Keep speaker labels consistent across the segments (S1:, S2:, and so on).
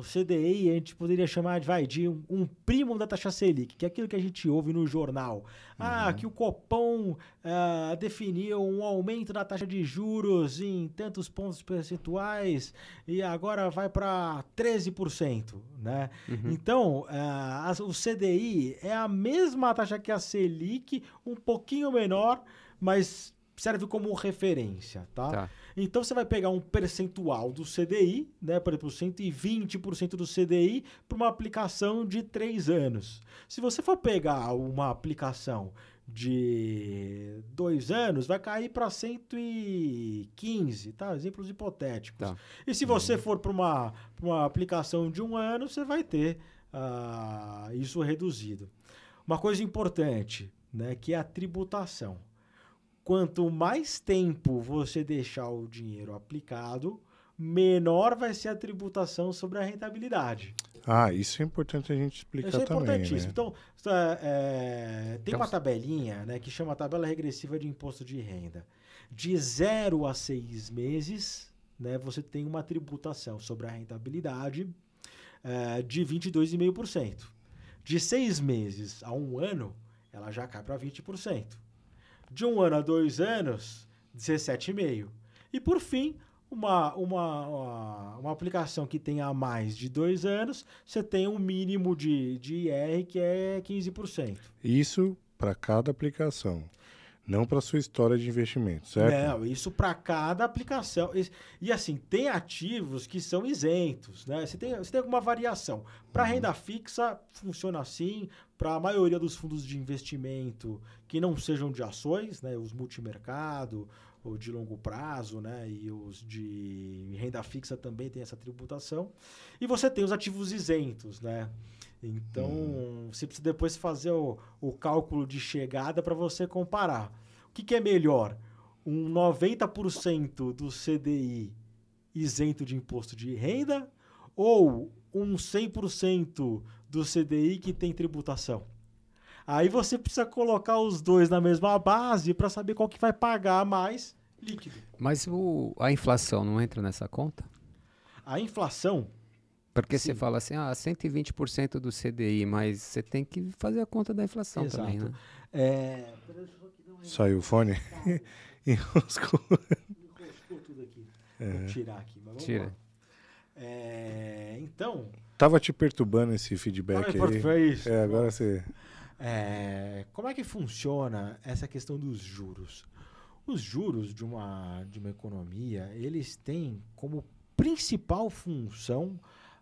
S1: O CDI a gente poderia chamar vai, de um, um primo da taxa Selic, que é aquilo que a gente ouve no jornal. Ah, uhum. Ah, que o Copom ah, definiu um aumento da taxa de juros em tantos pontos percentuais e agora vai para 13%. Né? Uhum. Então, ah, o CDI é a mesma taxa que a Selic, um pouquinho menor, mas serve como referência, tá? tá? Então você vai pegar um percentual do CDI, né, por exemplo, 120% do CDI para uma aplicação de 3 anos. Se você for pegar uma aplicação de 2 anos, vai cair para 115, tá? Exemplos hipotéticos. Tá. E se você uhum. for para uma, uma aplicação de um ano, você vai ter uh, isso reduzido. Uma coisa importante, né, que é a tributação quanto mais tempo você deixar o dinheiro aplicado, menor vai ser a tributação sobre a rentabilidade. Ah, isso é importante a gente explicar também. Isso é importantíssimo. Né? Então, é, tem então uma tabelinha né, que chama tabela regressiva de imposto de renda. De zero a seis meses, né, você tem uma tributação sobre a rentabilidade é, de 22,5%. De seis meses a um ano, ela já cai para 20%. De um ano a dois anos, 17,5. E por fim, uma, uma, uma, aplicação que tenha mais de dois anos, você tem um mínimo de, de IR que é 15%. Isso para cada aplicação. Não para sua história de investimento, certo? Não, isso para cada aplicação. E, assim, tem ativos que são isentos, né? Você tem, você tem alguma variação. Para uhum. renda fixa, funciona assim. Para a maioria dos fundos de investimento que não sejam de ações, né? Os multimercado, ou de longo prazo, né? E os de renda fixa também tem essa tributação. E você tem os ativos isentos, né? Então, hum. você precisa depois fazer o, o cálculo de chegada para você comparar. O que, que é melhor? Um 90% do CDI isento de imposto de renda ou um 100% do CDI que tem tributação? Aí você precisa colocar os dois na mesma base para saber qual que vai pagar mais líquido. Mas o, a inflação não entra nessa conta? A inflação. Porque sim. você fala assim, ah, 120% do CDI, mas você tem que fazer a conta da inflação Exato. também, né? É, Saiu o fone? Enroscou. Enroscou tudo aqui. É. Vou tirar aqui, Tira. É, então. Tava te perturbando esse feedback aí. Foi isso. É, agora você. É, como é que funciona essa questão dos juros? Os juros de uma, de uma economia, eles têm como principal função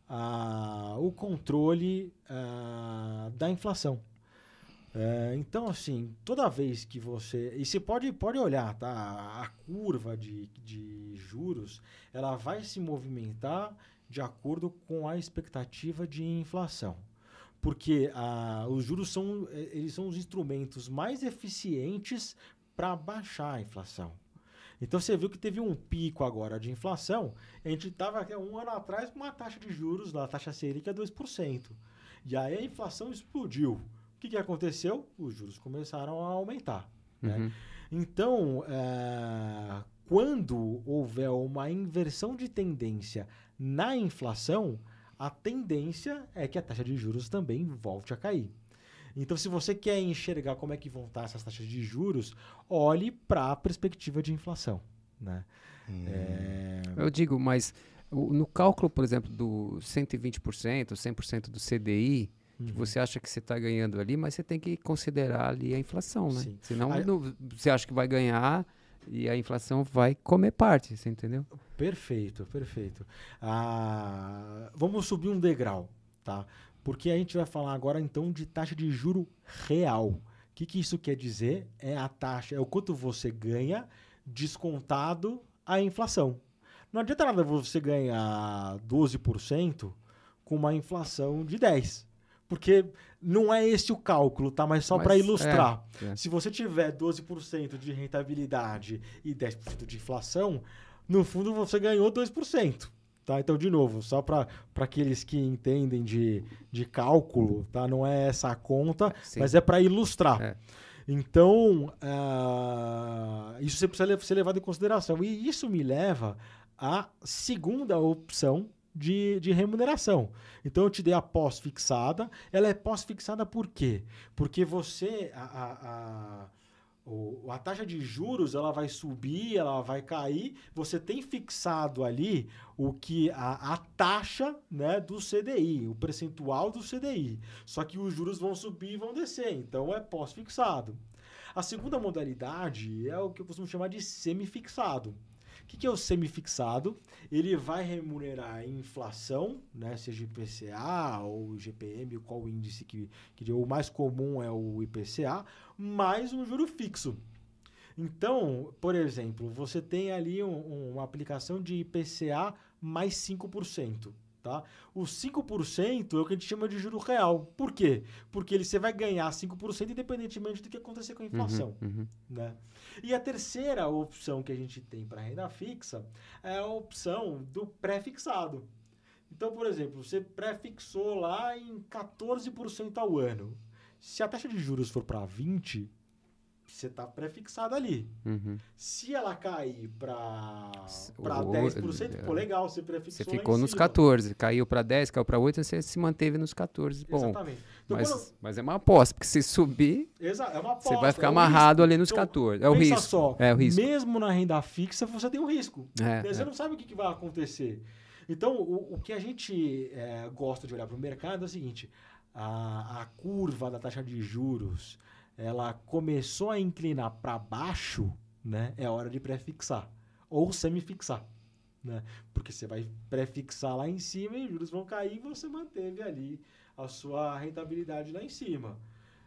S1: ah, o controle ah, da inflação. É, então, assim, toda vez que você. E você pode, pode olhar, tá? A curva de, de juros ela vai se movimentar de acordo com a expectativa de inflação. Porque a, ah, os juros são, eles são os instrumentos mais eficientes para baixar a inflação. Então você viu que teve um pico agora de inflação. A gente estava um ano atrás com uma taxa de juros, a taxa Selic é 2%. E aí a inflação explodiu. O que, que aconteceu? Os juros começaram a aumentar. Né? Uhum. Né? Então, é, quando houver uma inversão de tendência na inflação, a tendência é que a taxa de juros também volte a cair. Então, se você quer enxergar como é que vão estar essas taxas de juros, olhe para a perspectiva de inflação. Né? Hum. É... Eu digo, mas no cálculo, por exemplo, do 120%, 100% do CDI, que uhum. Você acha que você está ganhando ali, mas você tem que considerar ali a inflação, né? Sim. Senão a... não, você acha que vai ganhar e a inflação vai comer parte, você entendeu? Perfeito, perfeito. Ah, vamos subir um degrau, tá? Porque a gente vai falar agora então de taxa de juro real. O que, que isso quer dizer? É a taxa, é o quanto você ganha descontado a inflação. Não adianta nada você ganhar 12% com uma inflação de 10% porque não é esse o cálculo, tá? Mas só para ilustrar. É, é. Se você tiver 12% de rentabilidade e 10% de inflação, no fundo você ganhou 2%. Tá? Então, de novo, só para aqueles que entendem de, de cálculo, tá? não é essa a conta, Sim. mas é para ilustrar. É. Então, uh, isso você precisa ser levado em consideração. E isso me leva à segunda opção de, de remuneração. Então eu te dei a pós-fixada. Ela é pós-fixada por quê? Porque você. A, a, a, o, a taxa de juros ela vai subir, ela vai cair. Você tem fixado ali o que a, a taxa né, do CDI, o percentual do CDI. Só que os juros vão subir e vão descer, então é pós-fixado. A segunda modalidade é o que eu costumo chamar de semifixado que, que é o semifixado? Ele vai remunerar a inflação, né, seja IPCA ou IGPM, qual índice que, que o mais comum é o IPCA, mais um juro fixo. Então, por exemplo, você tem ali um, uma aplicação de IPCA mais 5%. Tá? Os 5% é o que a gente chama de juro real. Por quê? Porque ele, você vai ganhar 5% independentemente do que acontecer com a uhum, inflação. Uhum, uhum. Né? E a terceira opção que a gente tem para renda fixa é a opção do pré-fixado. Então, por exemplo, você pré-fixou lá em 14% ao ano. Se a taxa de juros for para 20%, você tá prefixado ali. Uhum. Se ela cair para para 10%, pô, legal, você prefixou Você ficou nos 14, caiu para 10, caiu para 8, você se manteve nos 14. Bom, Exatamente. Então, mas, quando... mas é uma aposta, porque se subir, Exa é aposta, você vai ficar é amarrado risco. ali nos então, 14. É o risco. Só, é o risco. Mesmo na renda fixa, você tem um risco. É, né? é. você é. não sabe o que, que vai acontecer. Então, o, o que a gente é, gosta de olhar para o mercado é o seguinte, a, a curva da taxa de juros ela começou a inclinar para baixo, né, é hora de prefixar ou semifixar, né? Porque você vai prefixar lá em cima e os juros vão cair e você manteve ali a sua rentabilidade lá em cima.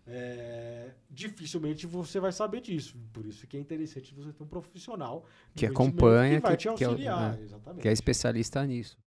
S1: É, dificilmente você vai saber disso. Por isso que é interessante você ter um profissional que acompanha, que, que vai te auxiliar. Que, é, né? que é especialista nisso.